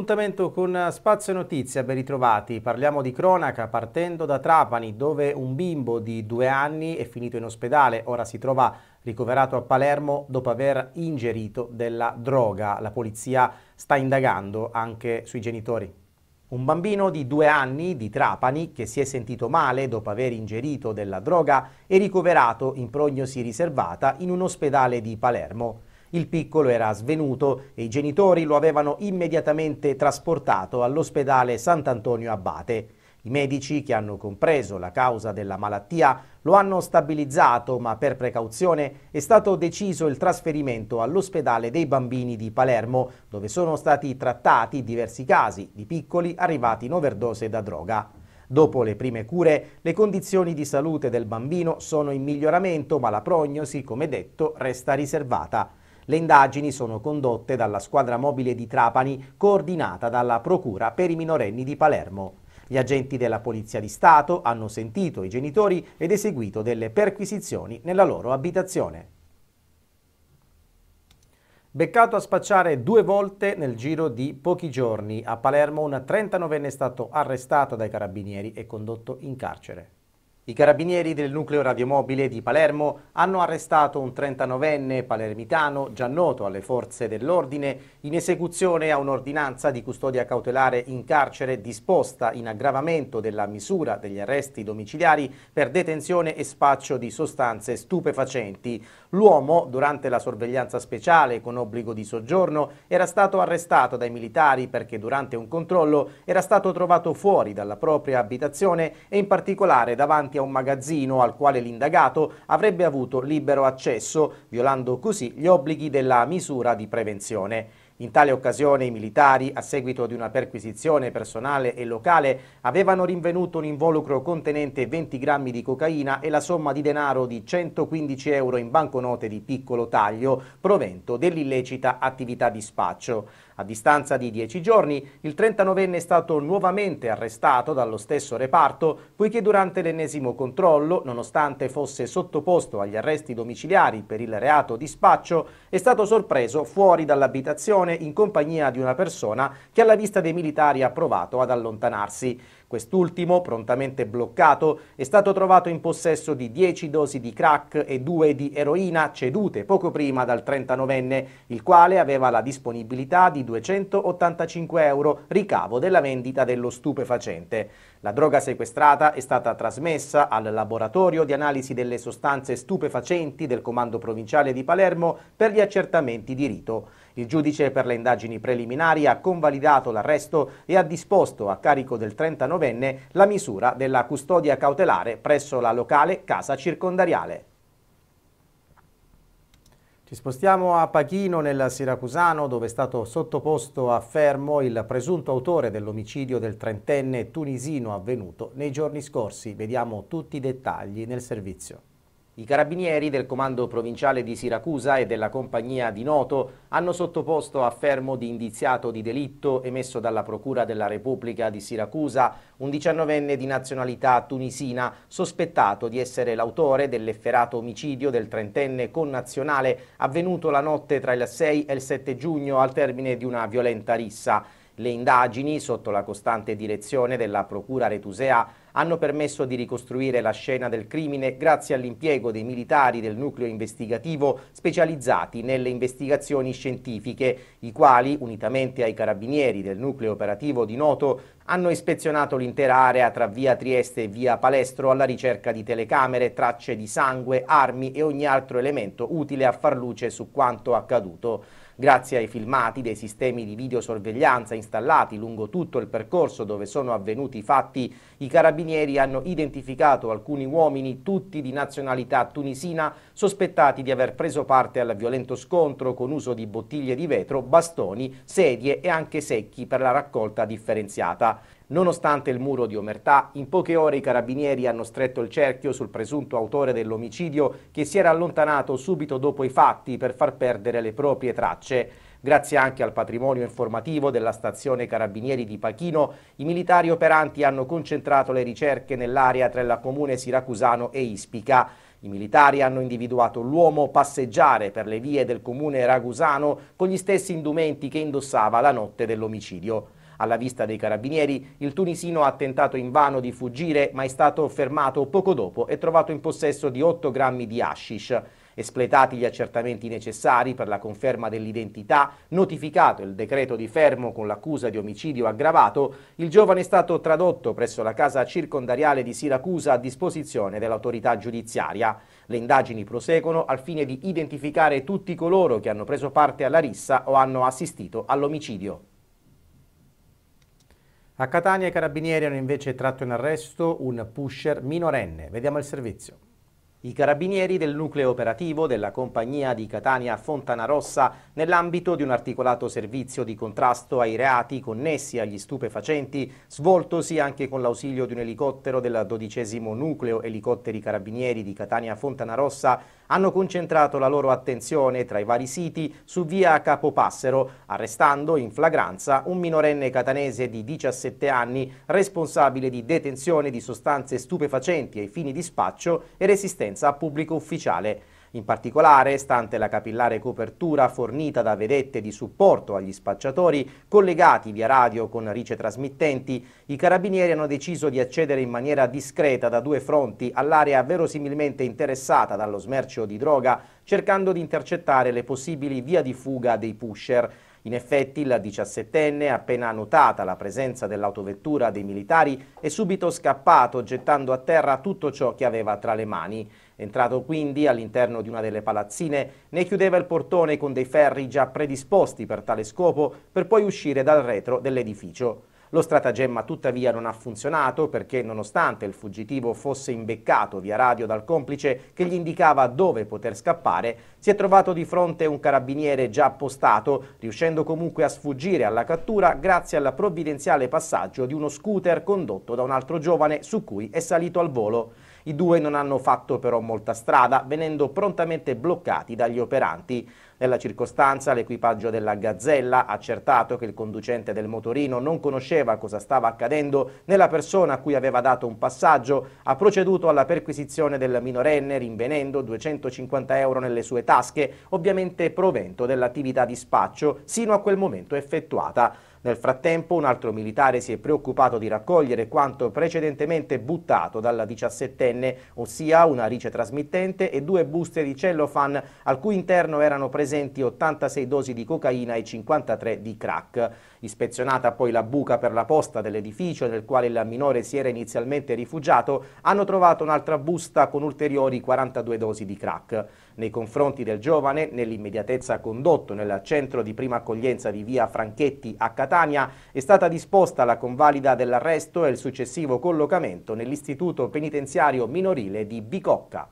appuntamento con Spazio Notizia, ben ritrovati. Parliamo di cronaca partendo da Trapani dove un bimbo di due anni è finito in ospedale, ora si trova ricoverato a Palermo dopo aver ingerito della droga. La polizia sta indagando anche sui genitori. Un bambino di due anni di Trapani che si è sentito male dopo aver ingerito della droga è ricoverato in prognosi riservata in un ospedale di Palermo. Il piccolo era svenuto e i genitori lo avevano immediatamente trasportato all'ospedale Sant'Antonio Abbate. I medici che hanno compreso la causa della malattia lo hanno stabilizzato, ma per precauzione è stato deciso il trasferimento all'ospedale dei bambini di Palermo, dove sono stati trattati diversi casi di piccoli arrivati in overdose da droga. Dopo le prime cure, le condizioni di salute del bambino sono in miglioramento, ma la prognosi, come detto, resta riservata. Le indagini sono condotte dalla squadra mobile di Trapani coordinata dalla Procura per i minorenni di Palermo. Gli agenti della Polizia di Stato hanno sentito i genitori ed eseguito delle perquisizioni nella loro abitazione. Beccato a spacciare due volte nel giro di pochi giorni, a Palermo un 39enne è stato arrestato dai carabinieri e condotto in carcere. I carabinieri del nucleo radiomobile di Palermo hanno arrestato un 39enne palermitano già noto alle forze dell'ordine in esecuzione a un'ordinanza di custodia cautelare in carcere disposta in aggravamento della misura degli arresti domiciliari per detenzione e spaccio di sostanze stupefacenti. L'uomo, durante la sorveglianza speciale con obbligo di soggiorno, era stato arrestato dai militari perché durante un controllo era stato trovato fuori dalla propria abitazione e in particolare davanti a un magazzino al quale l'indagato avrebbe avuto libero accesso, violando così gli obblighi della misura di prevenzione. In tale occasione i militari, a seguito di una perquisizione personale e locale, avevano rinvenuto un involucro contenente 20 grammi di cocaina e la somma di denaro di 115 euro in banconote di piccolo taglio, provento dell'illecita attività di spaccio. A distanza di dieci giorni, il 39enne è stato nuovamente arrestato dallo stesso reparto, poiché durante l'ennesimo controllo, nonostante fosse sottoposto agli arresti domiciliari per il reato di spaccio, è stato sorpreso fuori dall'abitazione in compagnia di una persona che alla vista dei militari ha provato ad allontanarsi. Quest'ultimo, prontamente bloccato, è stato trovato in possesso di 10 dosi di crack e 2 di eroina cedute poco prima dal 39enne, il quale aveva la disponibilità di 285 euro ricavo della vendita dello stupefacente. La droga sequestrata è stata trasmessa al laboratorio di analisi delle sostanze stupefacenti del Comando Provinciale di Palermo per gli accertamenti di rito. Il giudice per le indagini preliminari ha convalidato l'arresto e ha disposto a carico del 39enne la misura della custodia cautelare presso la locale casa circondariale. Ci spostiamo a Pachino nel Siracusano dove è stato sottoposto a fermo il presunto autore dell'omicidio del trentenne tunisino avvenuto nei giorni scorsi. Vediamo tutti i dettagli nel servizio. I carabinieri del comando provinciale di Siracusa e della compagnia di Noto hanno sottoposto a fermo di indiziato di delitto emesso dalla Procura della Repubblica di Siracusa un diciannovenne di nazionalità tunisina sospettato di essere l'autore dell'efferato omicidio del trentenne connazionale avvenuto la notte tra il 6 e il 7 giugno al termine di una violenta rissa. Le indagini, sotto la costante direzione della Procura Retusea, hanno permesso di ricostruire la scena del crimine grazie all'impiego dei militari del nucleo investigativo specializzati nelle investigazioni scientifiche, i quali, unitamente ai carabinieri del nucleo operativo di Noto, hanno ispezionato l'intera area tra via Trieste e via Palestro alla ricerca di telecamere, tracce di sangue, armi e ogni altro elemento utile a far luce su quanto accaduto. Grazie ai filmati dei sistemi di videosorveglianza installati lungo tutto il percorso dove sono avvenuti i fatti, i carabinieri hanno identificato alcuni uomini, tutti di nazionalità tunisina, sospettati di aver preso parte al violento scontro con uso di bottiglie di vetro, bastoni, sedie e anche secchi per la raccolta differenziata. Nonostante il muro di omertà, in poche ore i carabinieri hanno stretto il cerchio sul presunto autore dell'omicidio che si era allontanato subito dopo i fatti per far perdere le proprie tracce. Grazie anche al patrimonio informativo della stazione Carabinieri di Pachino, i militari operanti hanno concentrato le ricerche nell'area tra la comune siracusano e Ispica. I militari hanno individuato l'uomo passeggiare per le vie del comune ragusano con gli stessi indumenti che indossava la notte dell'omicidio. Alla vista dei carabinieri, il tunisino ha tentato invano di fuggire, ma è stato fermato poco dopo e trovato in possesso di 8 grammi di hashish. Espletati gli accertamenti necessari per la conferma dell'identità, notificato il decreto di fermo con l'accusa di omicidio aggravato, il giovane è stato tradotto presso la casa circondariale di Siracusa a disposizione dell'autorità giudiziaria. Le indagini proseguono al fine di identificare tutti coloro che hanno preso parte alla rissa o hanno assistito all'omicidio. A Catania i carabinieri hanno invece tratto in arresto un pusher minorenne. Vediamo il servizio. I carabinieri del nucleo operativo della compagnia di Catania Fontana Rossa nell'ambito di un articolato servizio di contrasto ai reati connessi agli stupefacenti svoltosi anche con l'ausilio di un elicottero del dodicesimo nucleo elicotteri carabinieri di Catania Fontana Rossa hanno concentrato la loro attenzione tra i vari siti su via Capopassero arrestando in flagranza un minorenne catanese di 17 anni responsabile di detenzione di sostanze stupefacenti ai fini di spaccio e resistenza consulenza pubblico ufficiale. In particolare, stante la capillare copertura fornita da vedette di supporto agli spacciatori collegati via radio con ricetrasmittenti, i carabinieri hanno deciso di accedere in maniera discreta da due fronti all'area verosimilmente interessata dallo smercio di droga, cercando di intercettare le possibili vie di fuga dei pusher. In effetti la 17enne, appena notata la presenza dell'autovettura dei militari, è subito scappato gettando a terra tutto ciò che aveva tra le mani. Entrato quindi all'interno di una delle palazzine, ne chiudeva il portone con dei ferri già predisposti per tale scopo per poi uscire dal retro dell'edificio. Lo stratagemma tuttavia non ha funzionato perché nonostante il fuggitivo fosse imbeccato via radio dal complice che gli indicava dove poter scappare, si è trovato di fronte un carabiniere già appostato, riuscendo comunque a sfuggire alla cattura grazie al provvidenziale passaggio di uno scooter condotto da un altro giovane su cui è salito al volo. I due non hanno fatto però molta strada, venendo prontamente bloccati dagli operanti. Nella circostanza l'equipaggio della Gazzella ha accertato che il conducente del motorino non conosceva cosa stava accadendo nella persona a cui aveva dato un passaggio, ha proceduto alla perquisizione del minorenne rinvenendo 250 euro nelle sue tasche, ovviamente provento dell'attività di spaccio sino a quel momento effettuata. Nel frattempo un altro militare si è preoccupato di raccogliere quanto precedentemente buttato dalla 17enne, ossia una ricetrasmittente e due buste di cellofan al cui interno erano presenti 86 dosi di cocaina e 53 di crack. Ispezionata poi la buca per la posta dell'edificio nel quale il minore si era inizialmente rifugiato, hanno trovato un'altra busta con ulteriori 42 dosi di crack. Nei confronti del giovane, nell'immediatezza condotto nel centro di prima accoglienza di via Franchetti a Catania, è stata disposta la convalida dell'arresto e il successivo collocamento nell'istituto penitenziario minorile di Bicocca.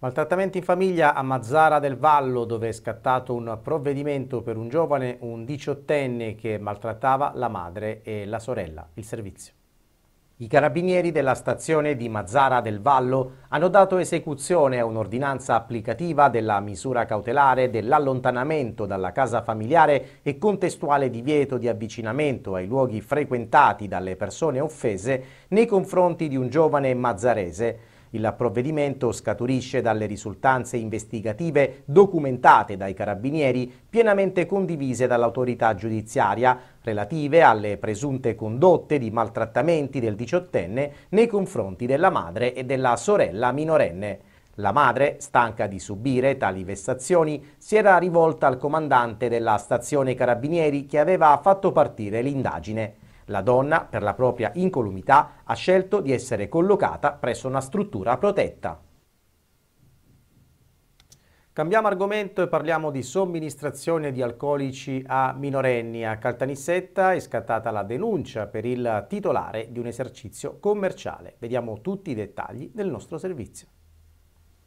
Maltrattamenti in famiglia a Mazzara del Vallo dove è scattato un provvedimento per un giovane, un diciottenne che maltrattava la madre e la sorella. Il servizio. I carabinieri della stazione di Mazzara del Vallo hanno dato esecuzione a un'ordinanza applicativa della misura cautelare dell'allontanamento dalla casa familiare e contestuale divieto di avvicinamento ai luoghi frequentati dalle persone offese nei confronti di un giovane mazzarese il provvedimento scaturisce dalle risultanze investigative documentate dai carabinieri, pienamente condivise dall'autorità giudiziaria, relative alle presunte condotte di maltrattamenti del diciottenne nei confronti della madre e della sorella minorenne. La madre, stanca di subire tali vessazioni, si era rivolta al comandante della stazione carabinieri che aveva fatto partire l'indagine. La donna, per la propria incolumità, ha scelto di essere collocata presso una struttura protetta. Cambiamo argomento e parliamo di somministrazione di alcolici a minorenni. A Caltanissetta è scattata la denuncia per il titolare di un esercizio commerciale. Vediamo tutti i dettagli del nostro servizio.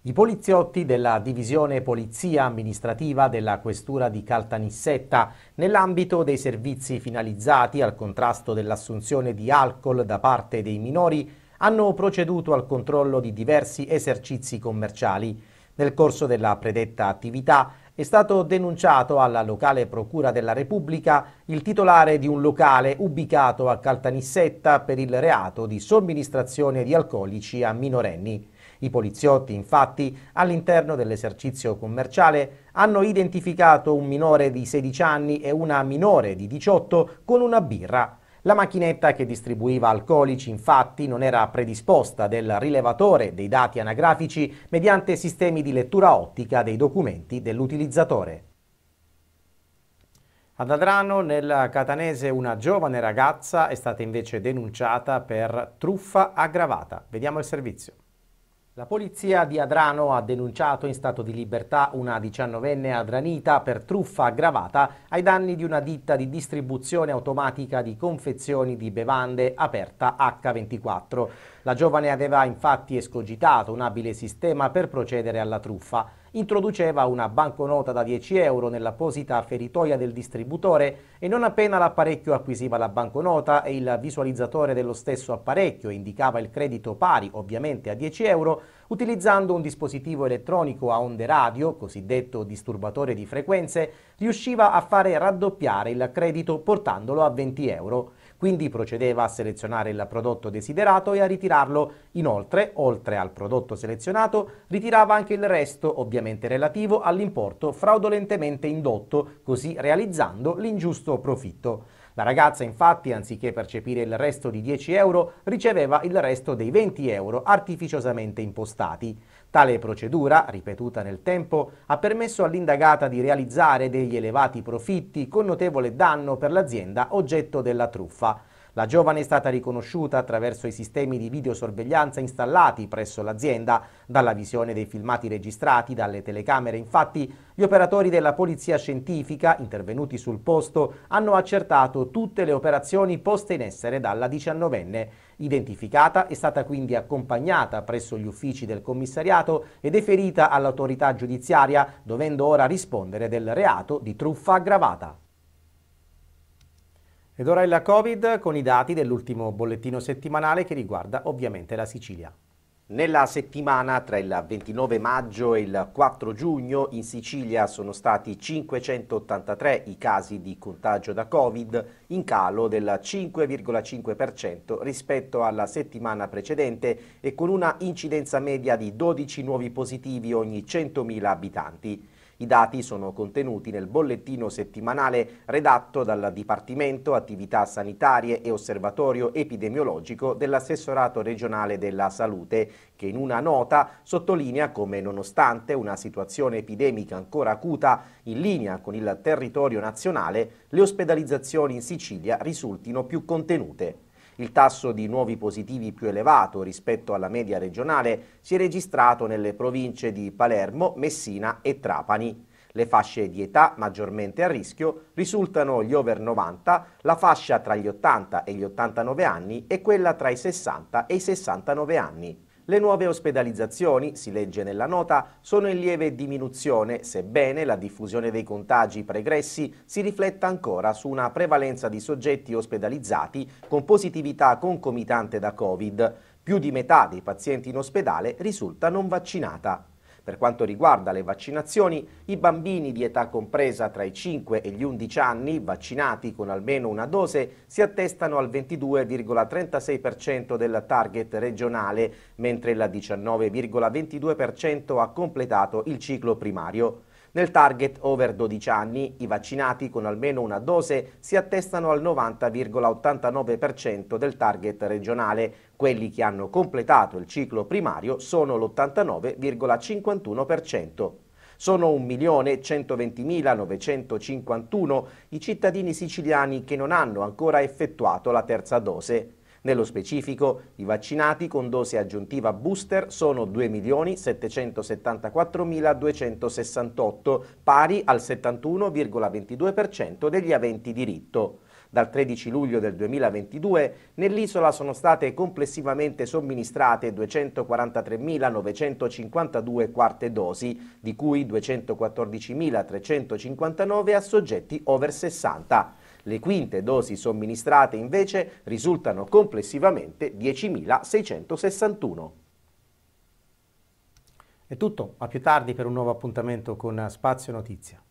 I poliziotti della divisione Polizia amministrativa della Questura di Caltanissetta, nell'ambito dei servizi finalizzati al contrasto dell'assunzione di alcol da parte dei minori, hanno proceduto al controllo di diversi esercizi commerciali. Nel corso della predetta attività è stato denunciato alla locale Procura della Repubblica il titolare di un locale ubicato a Caltanissetta per il reato di somministrazione di alcolici a minorenni. I poliziotti, infatti, all'interno dell'esercizio commerciale hanno identificato un minore di 16 anni e una minore di 18 con una birra la macchinetta che distribuiva alcolici infatti non era predisposta del rilevatore dei dati anagrafici mediante sistemi di lettura ottica dei documenti dell'utilizzatore. Ad Adrano, nel catanese, una giovane ragazza è stata invece denunciata per truffa aggravata. Vediamo il servizio. La polizia di Adrano ha denunciato in stato di libertà una 19enne adranita per truffa aggravata ai danni di una ditta di distribuzione automatica di confezioni di bevande aperta H24. La giovane aveva infatti escogitato un abile sistema per procedere alla truffa introduceva una banconota da 10 euro nell'apposita feritoia del distributore e non appena l'apparecchio acquisiva la banconota e il visualizzatore dello stesso apparecchio indicava il credito pari ovviamente a 10 euro, utilizzando un dispositivo elettronico a onde radio, cosiddetto disturbatore di frequenze, riusciva a fare raddoppiare il credito portandolo a 20 euro quindi procedeva a selezionare il prodotto desiderato e a ritirarlo. Inoltre, oltre al prodotto selezionato, ritirava anche il resto, ovviamente relativo all'importo fraudolentemente indotto, così realizzando l'ingiusto profitto. La ragazza infatti, anziché percepire il resto di 10 euro, riceveva il resto dei 20 euro artificiosamente impostati. Tale procedura, ripetuta nel tempo, ha permesso all'indagata di realizzare degli elevati profitti con notevole danno per l'azienda oggetto della truffa. La giovane è stata riconosciuta attraverso i sistemi di videosorveglianza installati presso l'azienda. Dalla visione dei filmati registrati dalle telecamere, infatti, gli operatori della polizia scientifica, intervenuti sul posto, hanno accertato tutte le operazioni poste in essere dalla diciannovenne. Identificata, è stata quindi accompagnata presso gli uffici del commissariato e deferita all'autorità giudiziaria, dovendo ora rispondere del reato di truffa aggravata. Ed ora il Covid con i dati dell'ultimo bollettino settimanale che riguarda ovviamente la Sicilia. Nella settimana tra il 29 maggio e il 4 giugno in Sicilia sono stati 583 i casi di contagio da Covid, in calo del 5,5% rispetto alla settimana precedente e con una incidenza media di 12 nuovi positivi ogni 100.000 abitanti. I dati sono contenuti nel bollettino settimanale redatto dal Dipartimento Attività Sanitarie e Osservatorio Epidemiologico dell'Assessorato regionale della Salute, che in una nota sottolinea come nonostante una situazione epidemica ancora acuta in linea con il territorio nazionale, le ospedalizzazioni in Sicilia risultino più contenute. Il tasso di nuovi positivi più elevato rispetto alla media regionale si è registrato nelle province di Palermo, Messina e Trapani. Le fasce di età maggiormente a rischio risultano gli over 90, la fascia tra gli 80 e gli 89 anni e quella tra i 60 e i 69 anni. Le nuove ospedalizzazioni, si legge nella nota, sono in lieve diminuzione, sebbene la diffusione dei contagi pregressi si rifletta ancora su una prevalenza di soggetti ospedalizzati con positività concomitante da Covid. Più di metà dei pazienti in ospedale risulta non vaccinata. Per quanto riguarda le vaccinazioni, i bambini di età compresa tra i 5 e gli 11 anni, vaccinati con almeno una dose, si attestano al 22,36% del target regionale, mentre il 19,22% ha completato il ciclo primario. Nel target over 12 anni i vaccinati con almeno una dose si attestano al 90,89% del target regionale, quelli che hanno completato il ciclo primario sono l'89,51%. Sono 1.120.951 i cittadini siciliani che non hanno ancora effettuato la terza dose. Nello specifico, i vaccinati con dose aggiuntiva booster sono 2.774.268, pari al 71,22% degli aventi diritto. Dal 13 luglio del 2022 nell'isola sono state complessivamente somministrate 243.952 quarte dosi, di cui 214.359 a soggetti over 60. Le quinte dosi somministrate invece risultano complessivamente 10.661. È tutto, a più tardi per un nuovo appuntamento con Spazio Notizia.